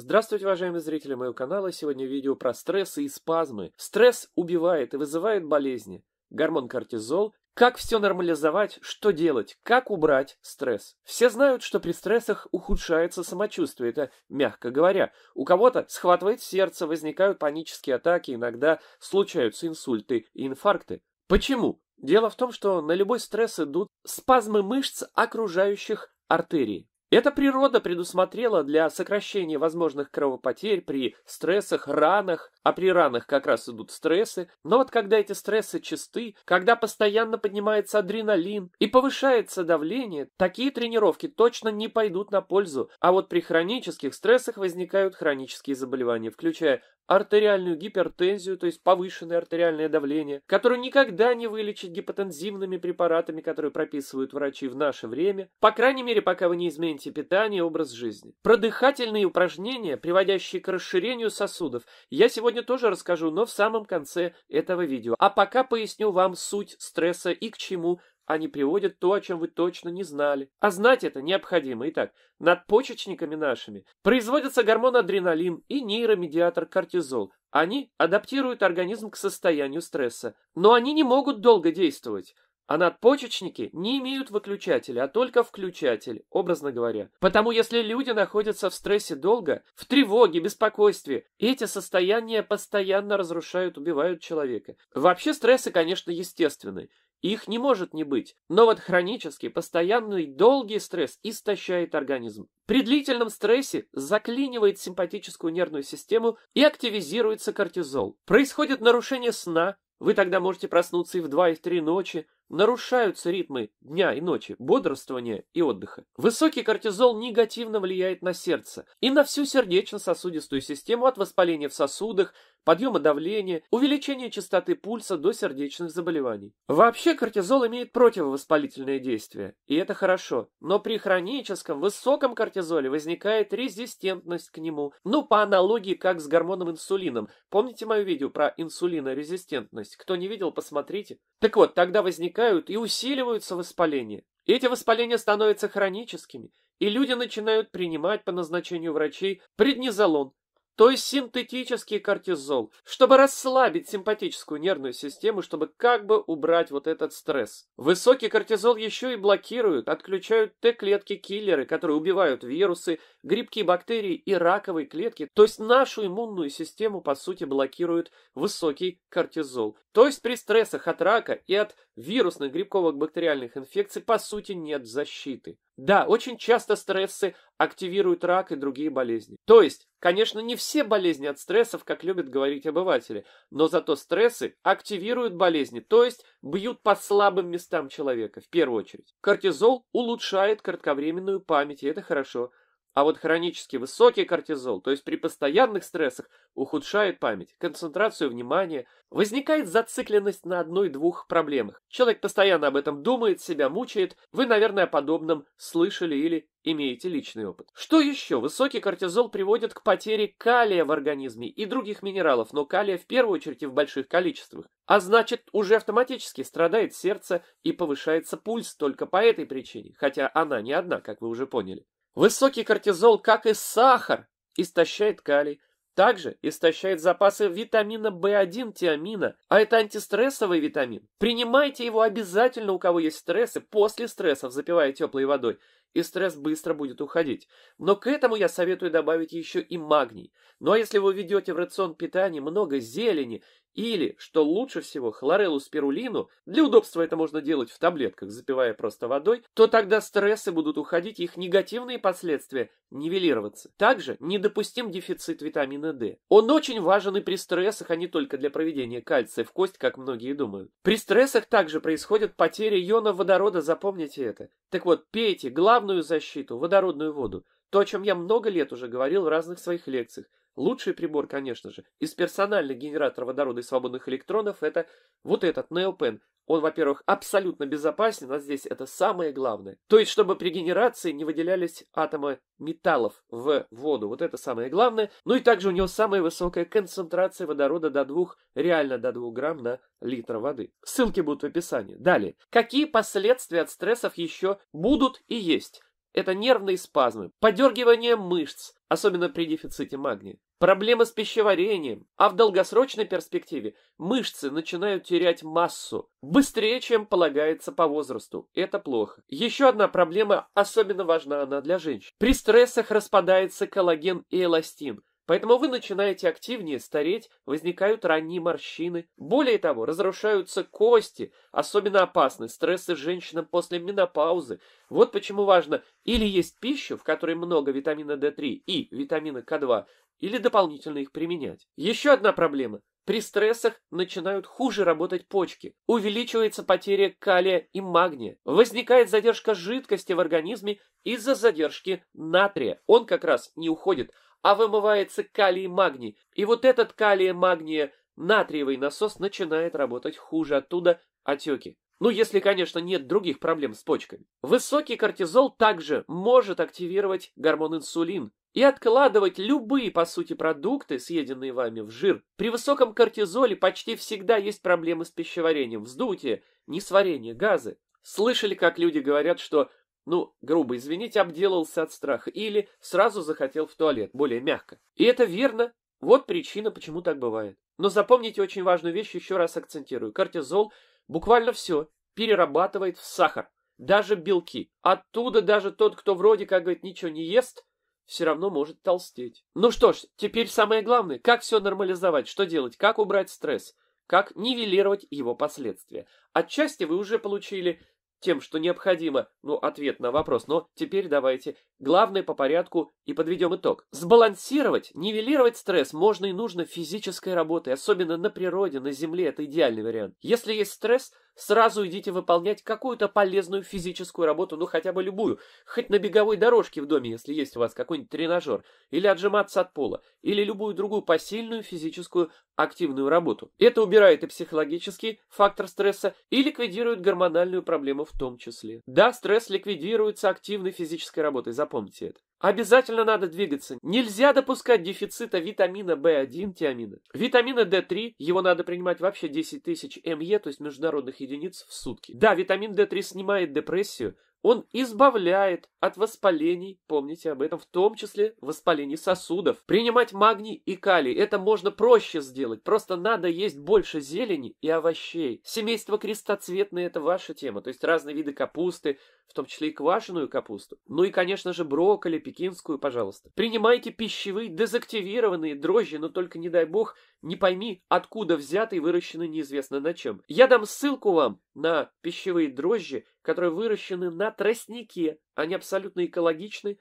Здравствуйте, уважаемые зрители моего канала. Сегодня видео про стрессы и спазмы. Стресс убивает и вызывает болезни. Гормон кортизол. Как все нормализовать, что делать, как убрать стресс. Все знают, что при стрессах ухудшается самочувствие, это мягко говоря. У кого-то схватывает сердце, возникают панические атаки, иногда случаются инсульты и инфаркты. Почему? Дело в том, что на любой стресс идут спазмы мышц окружающих артерий. Эта природа предусмотрела для сокращения возможных кровопотерь при стрессах, ранах, а при ранах как раз идут стрессы. Но вот когда эти стрессы чисты, когда постоянно поднимается адреналин и повышается давление, такие тренировки точно не пойдут на пользу. А вот при хронических стрессах возникают хронические заболевания, включая артериальную гипертензию, то есть повышенное артериальное давление, которое никогда не вылечить гипотензивными препаратами, которые прописывают врачи в наше время, по крайней мере, пока вы не измените питание и образ жизни. Продыхательные упражнения, приводящие к расширению сосудов, я сегодня сегодня тоже расскажу, но в самом конце этого видео. А пока поясню вам суть стресса и к чему они приводят то, о чем вы точно не знали. А знать это необходимо. Итак, над почечниками нашими производится гормон адреналин и нейромедиатор кортизол. Они адаптируют организм к состоянию стресса. Но они не могут долго действовать. А надпочечники не имеют выключателя, а только включатель, образно говоря. Потому если люди находятся в стрессе долго, в тревоге, беспокойстве, эти состояния постоянно разрушают, убивают человека. Вообще стрессы, конечно, естественны. Их не может не быть. Но вот хронический, постоянный, долгий стресс истощает организм. При длительном стрессе заклинивает симпатическую нервную систему и активизируется кортизол. Происходит нарушение сна, вы тогда можете проснуться и в 2, и в 3 ночи, Нарушаются ритмы дня и ночи, бодрствования и отдыха. Высокий кортизол негативно влияет на сердце и на всю сердечно-сосудистую систему от воспаления в сосудах, подъема давления, увеличения частоты пульса до сердечных заболеваний. Вообще кортизол имеет противовоспалительное действие, и это хорошо, но при хроническом высоком кортизоле возникает резистентность к нему, ну по аналогии как с гормоном инсулином. Помните мое видео про инсулинорезистентность? Кто не видел, посмотрите. Так вот, тогда возникает возникают и усиливаются воспаления. Эти воспаления становятся хроническими, и люди начинают принимать по назначению врачей преднизолон, то есть синтетический кортизол, чтобы расслабить симпатическую нервную систему, чтобы как бы убрать вот этот стресс. Высокий кортизол еще и блокируют, отключают Т-клетки-киллеры, которые убивают вирусы, грибки, бактерии и раковые клетки, то есть нашу иммунную систему по сути блокирует высокий кортизол. То есть при стрессах от рака и от вирусных грибковых бактериальных инфекций по сути нет защиты. Да, очень часто стрессы активируют рак и другие болезни. То есть, конечно, не все болезни от стрессов, как любят говорить обыватели, но зато стрессы активируют болезни, то есть бьют по слабым местам человека, в первую очередь. Кортизол улучшает кратковременную память, и это хорошо – а вот хронически высокий кортизол, то есть при постоянных стрессах, ухудшает память, концентрацию внимания. Возникает зацикленность на одной-двух проблемах. Человек постоянно об этом думает, себя мучает. Вы, наверное, о подобном слышали или имеете личный опыт. Что еще? Высокий кортизол приводит к потере калия в организме и других минералов, но калия в первую очередь и в больших количествах. А значит, уже автоматически страдает сердце и повышается пульс только по этой причине, хотя она не одна, как вы уже поняли. Высокий кортизол, как и сахар, истощает калий, также истощает запасы витамина В1 тиамина, а это антистрессовый витамин. Принимайте его обязательно, у кого есть стрессы, после стрессов запивая теплой водой, и стресс быстро будет уходить. Но к этому я советую добавить еще и магний. Ну а если вы ведете в рацион питания много зелени или, что лучше всего, хлореллу спирулину, для удобства это можно делать в таблетках, запивая просто водой, то тогда стрессы будут уходить, их негативные последствия нивелироваться. Также недопустим дефицит витамина D. Он очень важен и при стрессах, а не только для проведения кальция в кость, как многие думают. При стрессах также происходит потеря иона водорода, запомните это. Так вот, пейте главную защиту, водородную воду. То, о чем я много лет уже говорил в разных своих лекциях. Лучший прибор, конечно же, из персональных генераторов водорода и свободных электронов это вот этот NeoPen. Он, во-первых, абсолютно безопасен, а здесь это самое главное. То есть, чтобы при генерации не выделялись атомы металлов в воду. Вот это самое главное. Ну и также у него самая высокая концентрация водорода до 2, реально до 2 грамм на литр воды. Ссылки будут в описании. Далее. Какие последствия от стрессов еще будут и есть? Это нервные спазмы, подергивание мышц, особенно при дефиците магния, проблемы с пищеварением, а в долгосрочной перспективе мышцы начинают терять массу быстрее, чем полагается по возрасту. Это плохо. Еще одна проблема, особенно важна она для женщин. При стрессах распадается коллаген и эластин, Поэтому вы начинаете активнее стареть, возникают ранние морщины. Более того, разрушаются кости. Особенно опасны стрессы женщинам после менопаузы. Вот почему важно или есть пищу, в которой много витамина D3 и витамина К2, или дополнительно их применять. Еще одна проблема. При стрессах начинают хуже работать почки, увеличивается потеря калия и магния, возникает задержка жидкости в организме из-за задержки натрия. Он как раз не уходит, а вымывается калий и магний. И вот этот калий и магния натриевый насос начинает работать хуже, оттуда отеки. Ну, если, конечно, нет других проблем с почками. Высокий кортизол также может активировать гормон инсулин и откладывать любые, по сути, продукты, съеденные вами в жир. При высоком кортизоле почти всегда есть проблемы с пищеварением, вздутие, несварение, газы. Слышали, как люди говорят, что ну, грубо извините, обделался от страха, или сразу захотел в туалет, более мягко. И это верно, вот причина, почему так бывает. Но запомните очень важную вещь, еще раз акцентирую. Кортизол буквально все перерабатывает в сахар, даже белки. Оттуда даже тот, кто вроде как говорит ничего не ест, все равно может толстеть. Ну что ж, теперь самое главное, как все нормализовать, что делать, как убрать стресс, как нивелировать его последствия. Отчасти вы уже получили тем, что необходимо, ну, ответ на вопрос, но теперь давайте главное по порядку и подведем итог. Сбалансировать, нивелировать стресс можно и нужно физической работой, особенно на природе, на земле, это идеальный вариант. Если есть стресс – Сразу идите выполнять какую-то полезную физическую работу, ну хотя бы любую, хоть на беговой дорожке в доме, если есть у вас какой-нибудь тренажер, или отжиматься от пола, или любую другую посильную физическую активную работу. Это убирает и психологический фактор стресса, и ликвидирует гормональную проблему в том числе. Да, стресс ликвидируется активной физической работой, запомните это. Обязательно надо двигаться. Нельзя допускать дефицита витамина В1, тиамина. Витамина D3, его надо принимать вообще 10 тысяч МЕ, то есть международных единиц в сутки. Да, витамин D3 снимает депрессию, он избавляет от воспалений, помните об этом, в том числе воспалений сосудов. Принимать магний и калий это можно проще сделать, просто надо есть больше зелени и овощей. Семейство крестоцветные это ваша тема, то есть разные виды капусты, в том числе и квашеную капусту. Ну и, конечно же, брокколи, пекинскую, пожалуйста. Принимайте пищевые дезактивированные дрожжи, но только, не дай бог, не пойми, откуда взяты и выращены неизвестно на чем. Я дам ссылку вам на пищевые дрожжи которые выращены на тростнике, они абсолютно экологичны,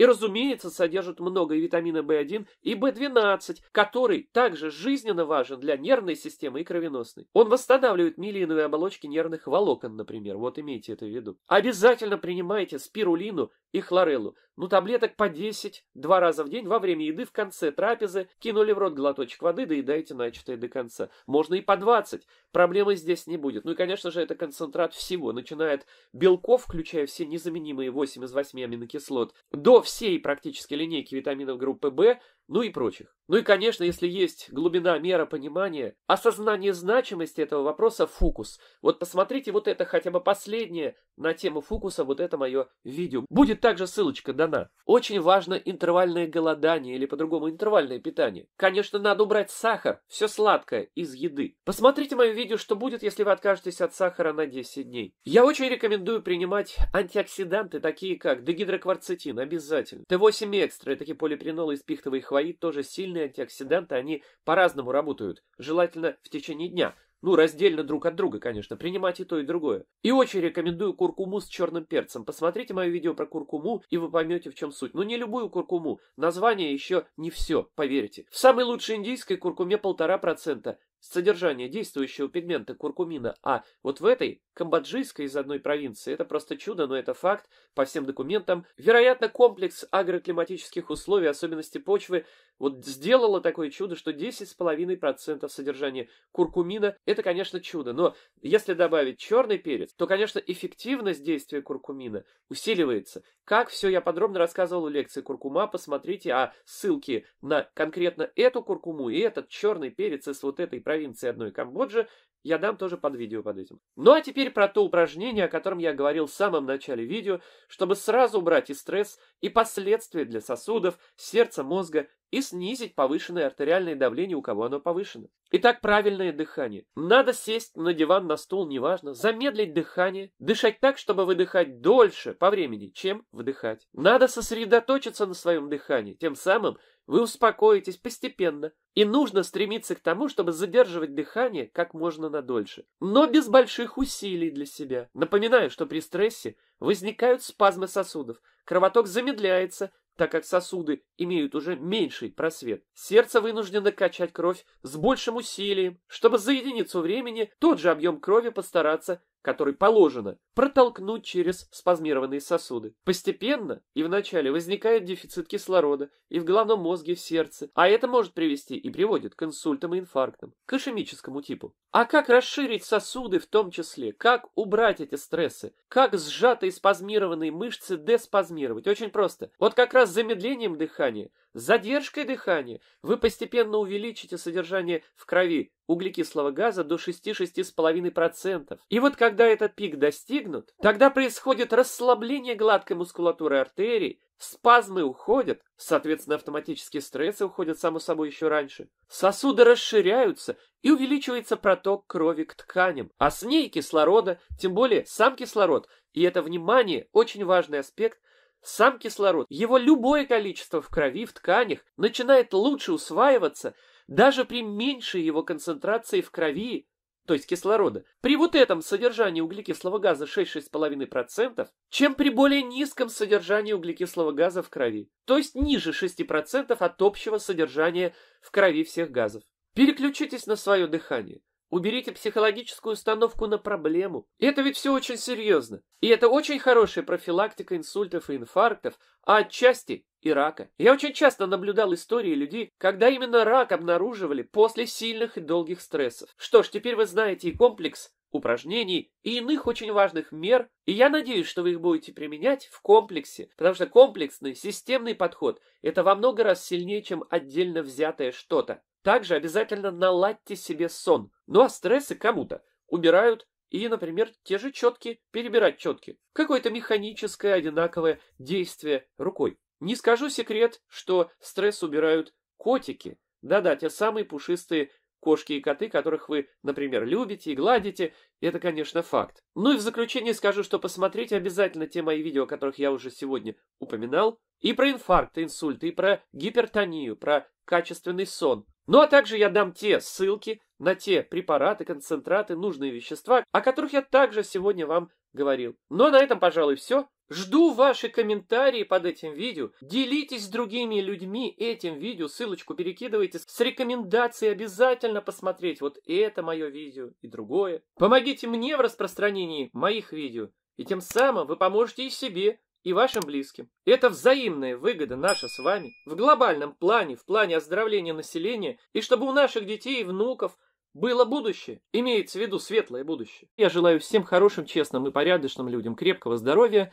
и, разумеется, содержит много и витамина В1 и В12, который также жизненно важен для нервной системы и кровеносной. Он восстанавливает милиновые оболочки нервных волокон, например, вот имейте это в виду. Обязательно принимайте спирулину и хлореллу. Ну, таблеток по 10, два раза в день, во время еды, в конце трапезы, кинули в рот глоточек воды, доедаете начатое до конца. Можно и по 20, проблемы здесь не будет. Ну и, конечно же, это концентрат всего, начиная от белков, включая все незаменимые 8 из 8 аминокислот, до всей практически линейки витаминов группы В ну и прочих. Ну и, конечно, если есть глубина мера понимания, осознание значимости этого вопроса – фокус. Вот посмотрите вот это хотя бы последнее на тему фокуса, вот это мое видео. Будет также ссылочка дана. Очень важно интервальное голодание или по-другому интервальное питание. Конечно, надо убрать сахар, все сладкое из еды. Посмотрите мое видео, что будет, если вы откажетесь от сахара на 10 дней. Я очень рекомендую принимать антиоксиданты, такие как дегидрокварцетин, обязательно. Т8 экстра, такие полипринолы из пихтовой хвои свои тоже сильные антиоксиданты, они по-разному работают, желательно в течение дня. Ну, раздельно друг от друга, конечно, принимать и то, и другое. И очень рекомендую куркуму с черным перцем. Посмотрите мое видео про куркуму, и вы поймете, в чем суть. Но ну, не любую куркуму, название еще не все, поверьте. В самой лучшей индийской куркуме полтора процента, содержание действующего пигмента куркумина. А вот в этой, камбоджийской из одной провинции, это просто чудо, но это факт, по всем документам, вероятно, комплекс агроклиматических условий, особенности почвы, вот сделало такое чудо, что 10,5% содержания куркумина, это, конечно, чудо. Но если добавить черный перец, то, конечно, эффективность действия куркумина усиливается. Как все, я подробно рассказывал в лекции «Куркума», посмотрите, а ссылки на конкретно эту куркуму и этот черный перец из вот этой провинции одной Камбоджи, я дам тоже под видео под этим. Ну а теперь про то упражнение, о котором я говорил в самом начале видео, чтобы сразу убрать и стресс, и последствия для сосудов, сердца, мозга и снизить повышенное артериальное давление, у кого оно повышено. Итак, правильное дыхание. Надо сесть на диван, на стул, неважно, замедлить дыхание, дышать так, чтобы выдыхать дольше по времени, чем вдыхать. Надо сосредоточиться на своем дыхании, тем самым вы успокоитесь постепенно. И нужно стремиться к тому, чтобы задерживать дыхание как можно надольше, но без больших усилий для себя. Напоминаю, что при стрессе возникают спазмы сосудов, кровоток замедляется, так как сосуды имеют уже меньший просвет. Сердце вынуждено качать кровь с большим усилием, чтобы за единицу времени тот же объем крови постараться который положено, протолкнуть через спазмированные сосуды. Постепенно и вначале возникает дефицит кислорода и в головном мозге, и в сердце, а это может привести и приводит к инсультам и инфарктам, к ишемическому типу. А как расширить сосуды в том числе? Как убрать эти стрессы? Как сжатые спазмированные мышцы деспазмировать? Очень просто. Вот как раз замедлением дыхания, задержкой дыхания вы постепенно увеличите содержание в крови углекислого газа до 6-6,5%. И вот как когда этот пик достигнут, тогда происходит расслабление гладкой мускулатуры артерий, спазмы уходят, соответственно, автоматические стрессы уходят само собой еще раньше, сосуды расширяются и увеличивается проток крови к тканям, а с ней кислорода, тем более сам кислород, и это, внимание, очень важный аспект, сам кислород, его любое количество в крови, в тканях, начинает лучше усваиваться, даже при меньшей его концентрации в крови то есть кислорода, при вот этом содержании углекислого газа 6-6,5%, чем при более низком содержании углекислого газа в крови, то есть ниже 6% от общего содержания в крови всех газов. Переключитесь на свое дыхание. Уберите психологическую установку на проблему. Это ведь все очень серьезно. И это очень хорошая профилактика инсультов и инфарктов, а отчасти и рака. Я очень часто наблюдал истории людей, когда именно рак обнаруживали после сильных и долгих стрессов. Что ж, теперь вы знаете и комплекс упражнений и иных очень важных мер, и я надеюсь, что вы их будете применять в комплексе, потому что комплексный, системный подход – это во много раз сильнее, чем отдельно взятое что-то. Также обязательно наладьте себе сон. Ну а стрессы кому-то убирают и, например, те же четки, перебирать четки. Какое-то механическое одинаковое действие рукой. Не скажу секрет, что стресс убирают котики. Да-да, те самые пушистые кошки и коты, которых вы, например, любите и гладите, это, конечно, факт. Ну и в заключение скажу, что посмотрите обязательно те мои видео, о которых я уже сегодня упоминал, и про инфаркты, инсульты, и про гипертонию, про качественный сон. Ну а также я дам те ссылки на те препараты, концентраты, нужные вещества, о которых я также сегодня вам говорил. Ну а на этом, пожалуй, все. Жду ваши комментарии под этим видео. Делитесь с другими людьми этим видео. Ссылочку перекидывайте с рекомендацией обязательно посмотреть вот это мое видео и другое. Помогите мне в распространении моих видео. И тем самым вы поможете и себе, и вашим близким. Это взаимная выгода наша с вами в глобальном плане, в плане оздоровления населения, и чтобы у наших детей и внуков было будущее, имеется в виду светлое будущее. Я желаю всем хорошим, честным и порядочным людям крепкого здоровья,